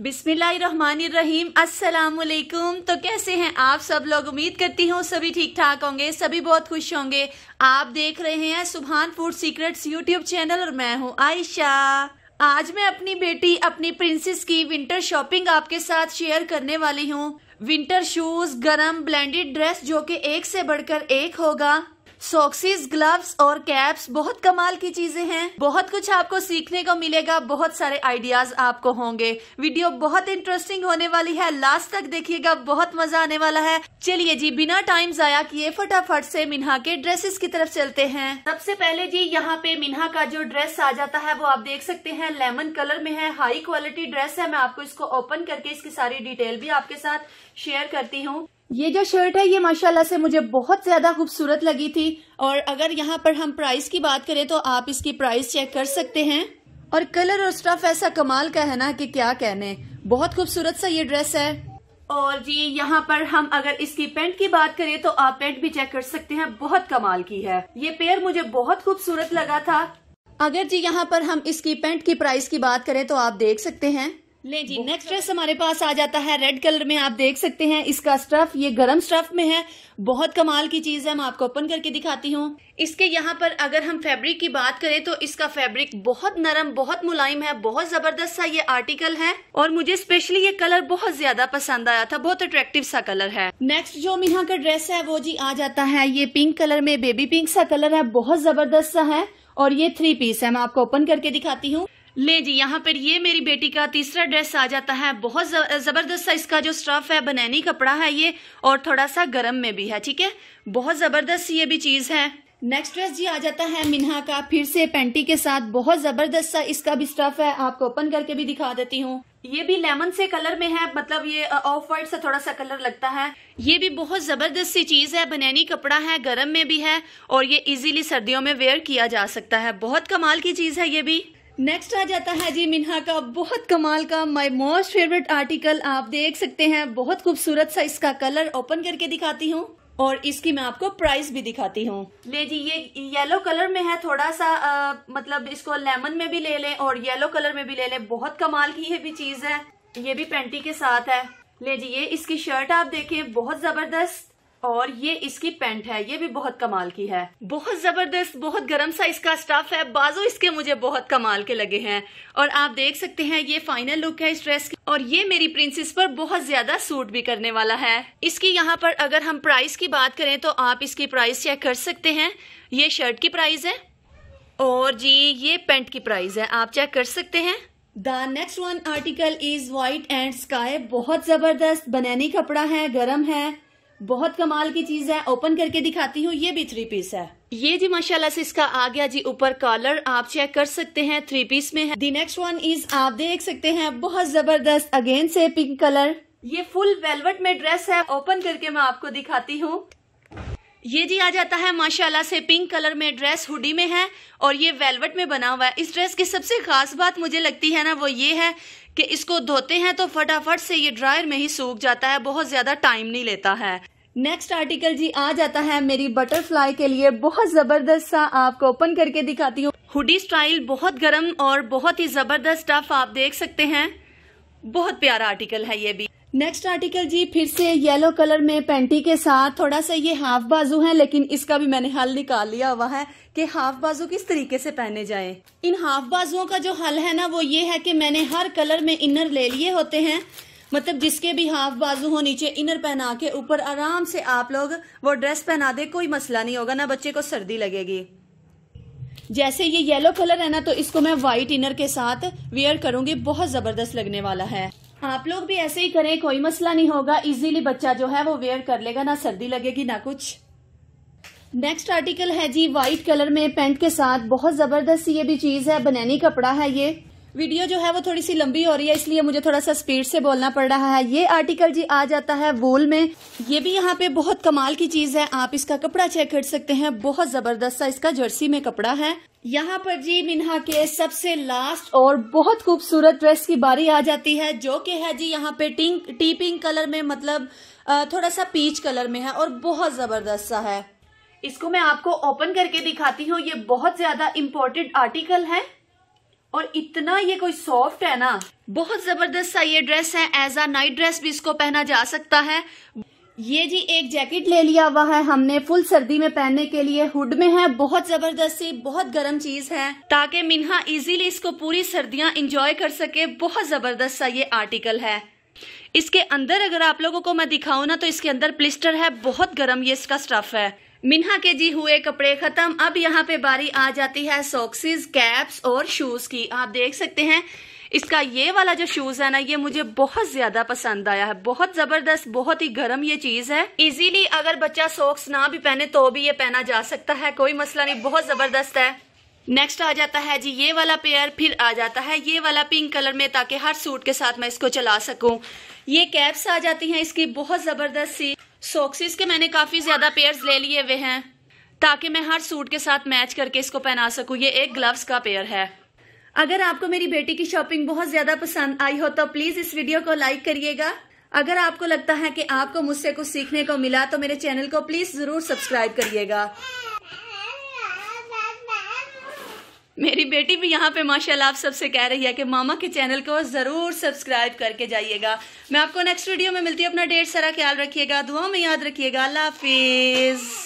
बिस्मिल्लाहिर्रहमानिर्रहीम अस्सलामुअलैकुम तो कैसे हैं आप सब लोग उम्मीद करती हूँ सभी ठीक ठाक होंगे सभी बहुत खुश होंगे आप देख रहे हैं सुभान फूड सीक्रेट्स यूट्यूब चैनल और मैं हूँ आयशा आज मैं अपनी बेटी अपनी प्रिंसेस की विंटर शॉपिंग आपके साथ शेयर करने वाली हूँ विंटर शूज गरम ब्लेंडेड ड्रेस जो कि एक से बढ़कर एक होगा सॉक्सीज ग्लव्स और कैप्स बहुत कमाल की चीजें हैं बहुत कुछ आपको सीखने को मिलेगा बहुत सारे आइडियाज आपको होंगे वीडियो बहुत इंटरेस्टिंग होने वाली है लास्ट तक देखिएगा बहुत मजा आने वाला है चलिए जी बिना टाइम जाया किए फटाफट से मिन्हा के ड्रेसेस की तरफ चलते हैं सबसे पहले जी यहाँ पे मिन्हा का जो ड्रेस आ जाता है वो आप देख सकते हैं लेमन कलर में है हाई क्वालिटी ड्रेस है मैं आपको इसको ओपन करके इसकी सारी डिटेल भी आपके साथ शेयर करती हूँ ये जो शर्ट है ये माशाल्लाह से मुझे बहुत ज़्यादा खूबसूरत लगी थी और अगर यहाँ पर हम प्राइस की बात करें तो आप इसकी प्राइस चेक कर सकते हैं और कलर और स्टफ ऐसा कमाल का है ना कि क्या कहने बहुत खूबसूरत सा ये ड्रेस है और जी यहाँ पर हम अगर इसकी पेंट की बात करें तो आप पेंट भी चेक कर सकते हैं बहुत कमाल की है ये पेयर मुझे बहुत खूबसूरत लगा था अगर जी यहाँ पर हम इसकी पेंट की प्राइस की बात करें तो आप देख सकते हैं ले जी नेक्स्ट ड्रेस हमारे पास आ जाता है रेड कलर में आप देख सकते हैं इसका स्टफ ये गरम स्टफ में है बहुत कमाल की चीज है मैं आपको ओपन करके दिखाती हूँ इसके यहाँ पर अगर हम फैब्रिक की बात करें तो इसका फैब्रिक बहुत नरम बहुत मुलायम है बहुत जबरदस्त सा ये आर्टिकल है और मुझे स्पेशली ये कलर बहुत ज्यादा पसंद आया था बहुत अट्रैक्टिव सा कलर है नेक्स्ट जो मीहा का ड्रेस है वो जी आ जाता है ये पिंक कलर में बेबी पिंक सा कलर है बहुत जबरदस्त सा है और ये थ्री पीस है मैं आपको ओपन करके दिखाती हूँ ले जी यहाँ पर ये मेरी बेटी का तीसरा ड्रेस आ जाता है बहुत ज़बरदस्त सा इसका जो स्टफ़ है बनैनी कपड़ा है ये और थोड़ा सा गर्म में भी है ठीक है बहुत ज़बरदस्त ये भी चीज़ है नेक्स्ट ड्रेस जी आ जाता है मिन्हा का फिर से पेंटी के साथ बहुत जबरदस्त सा इसका भी स्टफ है आपको ओपन करके भी दिखा देती हूँ ये भी लेमन से कलर में है मतलब ये ऑफ वाइट सा थोड़ा सा कलर लगता है ये भी बहुत जबरदस्त सी चीज है बनैनी कपड़ा है गर्म में भी है और ये इजीली सर्दियों में वेयर किया जा सकता है बहुत कमाल की चीज है ये भी नेक्स्ट आ जाता है जी मिन्हा का बहुत कमाल का माय मोस्ट फेवरेट आर्टिकल आप देख सकते हैं बहुत खूबसूरत सा इसका कलर ओपन करके दिखाती हूँ और इसकी मैं आपको प्राइस भी दिखाती हूँ ले जी ये येलो कलर में है थोड़ा सा आ, मतलब इसको लेमन में भी ले लें और येलो कलर में भी ले लें बहुत कमाल की ये भी चीज है ये भी पेंटी के साथ है ले जी ये इसकी शर्ट आप देखें बहुत जबरदस्त और ये इसकी पेंट है ये भी बहुत कमाल की है बहुत जबरदस्त बहुत गर्म सा इसका स्टफ है बाजू इसके मुझे बहुत कमाल के लगे हैं और आप देख सकते हैं ये फाइनल लुक है इस ड्रेस की और ये मेरी प्रिंसेस पर बहुत ज्यादा सूट भी करने वाला है इसकी यहाँ पर अगर हम प्राइस की बात करें तो आप इसकी प्राइस चेक कर सकते हैं ये शर्ट की प्राइस है और जी ये पेंट की प्राइस है आप चेक कर सकते हैं the next one article is white and sky बहुत जबरदस्त बनैनी कपड़ा है गर्म है बहुत कमाल की चीज है ओपन करके दिखाती हूँ ये भी थ्री पीस है ये जी माशाल्लाह से इसका आ गया जी ऊपर कॉलर आप चेक कर सकते हैं थ्री पीस में है दी नेक्स्ट वन इज आप देख सकते हैं बहुत जबरदस्त अगेन से पिंक कलर ये फुल वेलवेट में ड्रेस है ओपन करके मैं आपको दिखाती हूँ ये जी आ जाता है माशाल्लाह से पिंक कलर में ड्रेस हुडी में है और ये वेलवेट में बना हुआ है इस ड्रेस की सबसे खास बात मुझे लगती है ना वो ये है कि इसको धोते हैं तो फटाफट से ये ड्रायर में ही सूख जाता है बहुत ज़्यादा टाइम नहीं लेता है नेक्स्ट आर्टिकल जी आ जाता है मेरी बटरफ्लाई के लिए बहुत जबरदस्त सा आपको ओपन करके दिखाती हूँ हुडी स्टाइल बहुत गर्म और बहुत ही जबरदस्त स्टफ आप देख सकते हैं बहुत प्यारा आर्टिकल है ये भी नेक्स्ट आर्टिकल जी फिर से येलो कलर में पेंटी के साथ थोड़ा सा ये हाफ बाजू है लेकिन इसका भी मैंने हल निकाल लिया हुआ है कि हाफ बाजू किस तरीके से पहने जाएं इन हाफ बाजुओं का जो हल है ना वो ये है कि मैंने हर कलर में इनर ले लिए होते हैं मतलब जिसके भी हाफ बाजू हो नीचे इनर पहना के ऊपर आराम से आप लोग वो ड्रेस पहना दे कोई मसला नहीं होगा ना बच्चे को सर्दी लगेगी जैसे ये येलो कलर है ना तो इसको मैं व्हाइट इनर के साथ वेयर करूंगी बहुत जबरदस्त लगने वाला है हाँ, आप लोग भी ऐसे ही करें कोई मसला नहीं होगा इजीली बच्चा जो है वो वेयर कर लेगा ना सर्दी लगेगी ना कुछ नेक्स्ट आर्टिकल है जी व्हाइट कलर में पेंट के साथ बहुत जबरदस्त ये भी चीज है बनैनी कपड़ा है ये वीडियो जो है वो थोड़ी सी लंबी हो रही है इसलिए मुझे थोड़ा सा स्पीड से बोलना पड़ रहा है ये आर्टिकल जी आ जाता है वोल में ये भी यहाँ पे बहुत कमाल की चीज है आप इसका कपड़ा चेक कर सकते हैं बहुत जबरदस्त सा इसका जर्सी में कपड़ा है यहाँ पर जी मिन्हा के सबसे लास्ट और बहुत खूबसूरत ड्रेस की बारी आ जाती है जो कि है जी यहाँ पे टिंक टी पिंक कलर में मतलब थोड़ा सा पीच कलर में है और बहुत जबरदस्त सा है इसको मैं आपको ओपन करके दिखाती हूँ ये बहुत ज्यादा इम्पोर्टेंट आर्टिकल है और इतना ये कोई सॉफ्ट है ना बहुत जबरदस्त सा ये ड्रेस है एज आ नाइट ड्रेस भी इसको पहना जा सकता है ये जी एक जैकेट ले लिया हुआ है हमने फुल सर्दी में पहनने के लिए हुड में है बहुत जबरदस्त सी बहुत गर्म चीज है ताकि मिन्हा इजीली इसको पूरी सर्दियां इंजॉय कर सके बहुत जबरदस्त सा ये आर्टिकल है इसके अंदर अगर आप लोगों को मैं दिखाऊं ना तो इसके अंदर प्लिस्टर है बहुत गर्म ये इसका स्टफ है मिन्हा के जी हुए कपड़े खत्म अब यहाँ पे बारी आ जाती है सॉक्सेस कैप्स और शूज की आप देख सकते हैं इसका ये वाला जो शूज है ना ये मुझे बहुत ज्यादा पसंद आया है बहुत जबरदस्त बहुत ही गर्म ये चीज है इजीली अगर बच्चा सॉक्स ना भी पहने तो भी ये पहना जा सकता है कोई मसला नहीं बहुत जबरदस्त है नेक्स्ट आ जाता है जी ये वाला पेयर फिर आ जाता है ये वाला पिंक कलर में ताकि हर सूट के साथ मैं इसको चला सकूं ये कैप्स आ जाती हैं इसकी बहुत जबरदस्त सी सॉक्सिस के मैंने काफ़ी ज़्यादा पेयर्स ले लिए हुए हैं ताकि मैं हर सूट के साथ मैच करके इसको पहना सकूँ ये एक ग्लव्स का पेयर है अगर आपको मेरी बेटी की शॉपिंग बहुत ज़्यादा पसंद आई हो तो प्लीज़ इस वीडियो को लाइक करिएगा अगर आपको लगता है कि आपको मुझसे कुछ सीखने को मिला तो मेरे चैनल को प्लीज़ ज़रूर सब्सक्राइब करिएगा मेरी बेटी भी यहाँ पे माशाल्लाह आप सबसे कह रही है कि मामा के चैनल को ज़रूर सब्सक्राइब करके जाइएगा मैं आपको नेक्स्ट वीडियो में मिलती हूँ अपना डेढ़ सारा ख्याल रखिएगा दुआ में याद रखिएगा अल्लाह हाफिज़